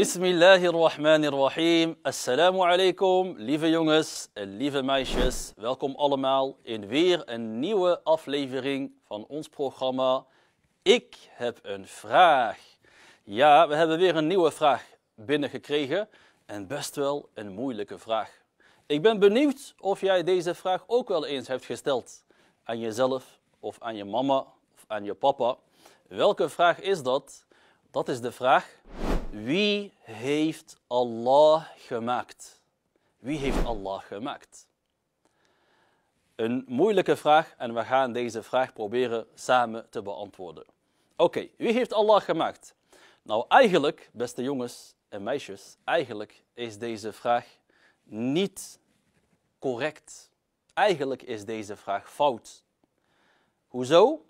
Bismillahirrahmanirrahim. Assalamu alaikum, lieve jongens en lieve meisjes. Welkom allemaal in weer een nieuwe aflevering van ons programma. Ik heb een vraag. Ja, we hebben weer een nieuwe vraag binnengekregen en best wel een moeilijke vraag. Ik ben benieuwd of jij deze vraag ook wel eens hebt gesteld aan jezelf of aan je mama of aan je papa. Welke vraag is dat? Dat is de vraag. Wie heeft Allah gemaakt? Wie heeft Allah gemaakt? Een moeilijke vraag en we gaan deze vraag proberen samen te beantwoorden. Oké, wie heeft Allah gemaakt? Nou, eigenlijk, beste jongens en meisjes, eigenlijk is deze vraag niet correct. Eigenlijk is deze vraag fout. Hoezo?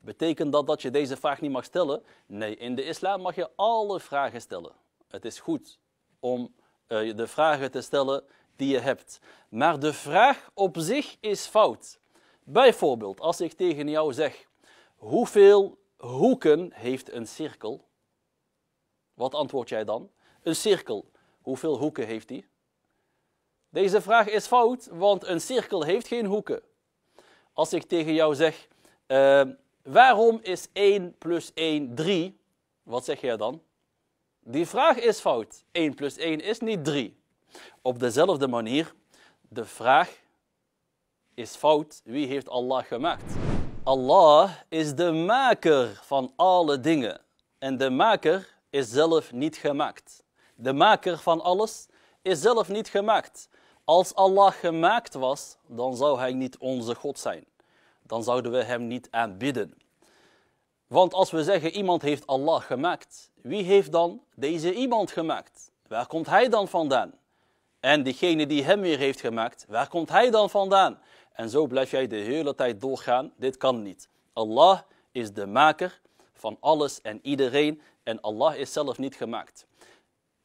Betekent dat dat je deze vraag niet mag stellen? Nee, in de islam mag je alle vragen stellen. Het is goed om uh, de vragen te stellen die je hebt. Maar de vraag op zich is fout. Bijvoorbeeld, als ik tegen jou zeg: hoeveel hoeken heeft een cirkel? Wat antwoord jij dan? Een cirkel. Hoeveel hoeken heeft die? Deze vraag is fout, want een cirkel heeft geen hoeken. Als ik tegen jou zeg: eh, Waarom is 1 plus 1 3? Wat zeg jij dan? Die vraag is fout. 1 plus 1 is niet 3. Op dezelfde manier, de vraag is fout. Wie heeft Allah gemaakt? Allah is de maker van alle dingen. En de maker is zelf niet gemaakt. De maker van alles is zelf niet gemaakt. Als Allah gemaakt was, dan zou hij niet onze God zijn dan zouden we hem niet aanbidden. Want als we zeggen iemand heeft Allah gemaakt, wie heeft dan deze iemand gemaakt? Waar komt hij dan vandaan? En diegene die hem weer heeft gemaakt, waar komt hij dan vandaan? En zo blijf jij de hele tijd doorgaan. Dit kan niet. Allah is de maker van alles en iedereen en Allah is zelf niet gemaakt.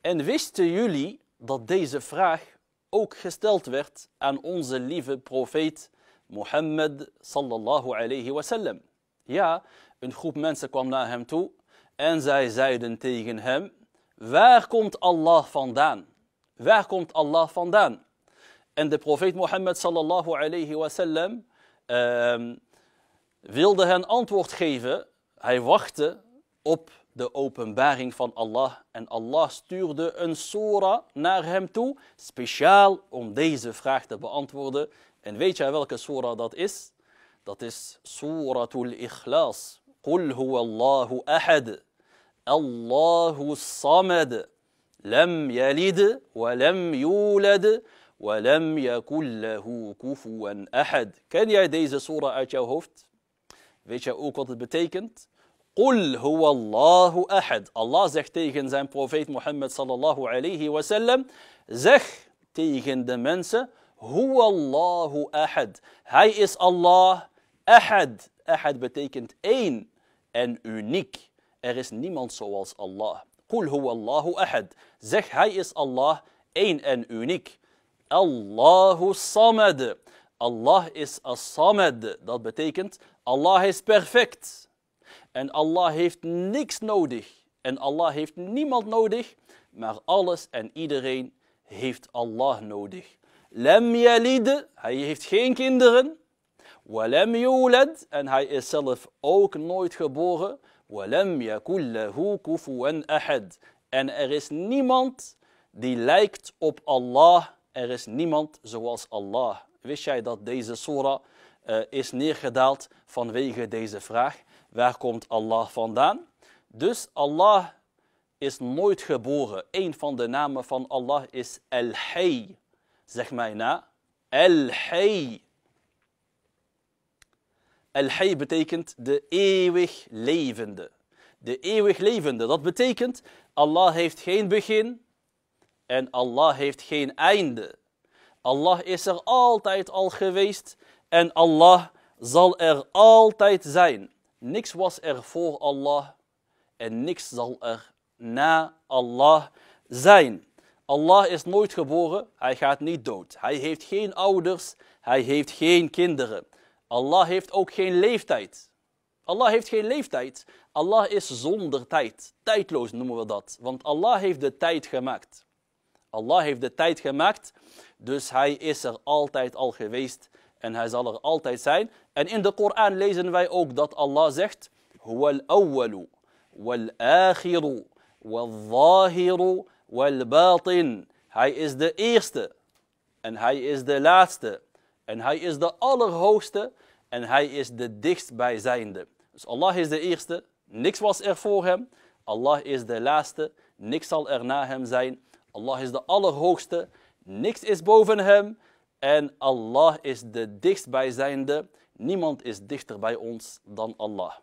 En wisten jullie dat deze vraag ook gesteld werd aan onze lieve profeet Mohammed sallallahu alayhi wasallam. Ja, een groep mensen kwam naar hem toe en zij zeiden tegen hem, waar komt Allah vandaan? Waar komt Allah vandaan? En de profeet Mohammed sallallahu alayhi wasallam um, ehm, wilde hen antwoord geven. Hij wachtte op de openbaring van Allah. En Allah stuurde een sora naar hem toe, speciaal om deze vraag te beantwoorden. En weet jij welke sura dat is? Dat is Suratul Ikhlas. Qul huwa Allahu ahad. Allahu samad. Lam yalid wa lam yulad wa lam yakul lahu kufuwan ahad. Ken jij deze sura uit jouw hoofd? Weet jij ook wat het betekent? Qul huwa Allahu ahad. Allah zegt tegen zijn profeet Mohammed sallallahu alayhi wa sallam: Zeg tegen de mensen. Allahu ahad. Hij is Allah ahad. Ahad betekent één en uniek. Er is niemand zoals Allah. Qul Allahu ahad. Zeg hij is Allah één en uniek. Allahu samad. Allah is as-samad. Dat betekent Allah is perfect. En Allah heeft niks nodig. En Allah heeft niemand nodig, maar alles en iedereen heeft Allah nodig. Lam yalid, hij heeft geen kinderen. yulad, en hij is zelf ook nooit geboren. yakullahu kufuwan ahad. En er is niemand die lijkt op Allah. Er is niemand zoals Allah. Wist jij dat deze Sura eh, is neergedaald vanwege deze vraag? Waar komt Allah vandaan? Dus Allah is nooit geboren. Een van de namen van Allah is Al-Hayy. Zeg mij na. El hay al hay betekent de eeuwig levende. De eeuwig levende. Dat betekent, Allah heeft geen begin en Allah heeft geen einde. Allah is er altijd al geweest en Allah zal er altijd zijn. Niks was er voor Allah en niks zal er na Allah zijn. Allah is nooit geboren, hij gaat niet dood. Hij heeft geen ouders, hij heeft geen kinderen. Allah heeft ook geen leeftijd. Allah heeft geen leeftijd. Allah is zonder tijd. Tijdloos noemen we dat. Want Allah heeft de tijd gemaakt. Allah heeft de tijd gemaakt, dus hij is er altijd al geweest en hij zal er altijd zijn. En in de Koran lezen wij ook dat Allah zegt: Huwal awwalu, wal akhiru, wal zahiru, wal Hij is de eerste en hij is de laatste en hij is de allerhoogste en hij is de dichtstbijzijnde. Dus Allah is de eerste, niks was er voor hem. Allah is de laatste, niks zal er na hem zijn. Allah is de allerhoogste, niks is boven hem. En Allah is de dichtstbijzijnde, niemand is dichter bij ons dan Allah.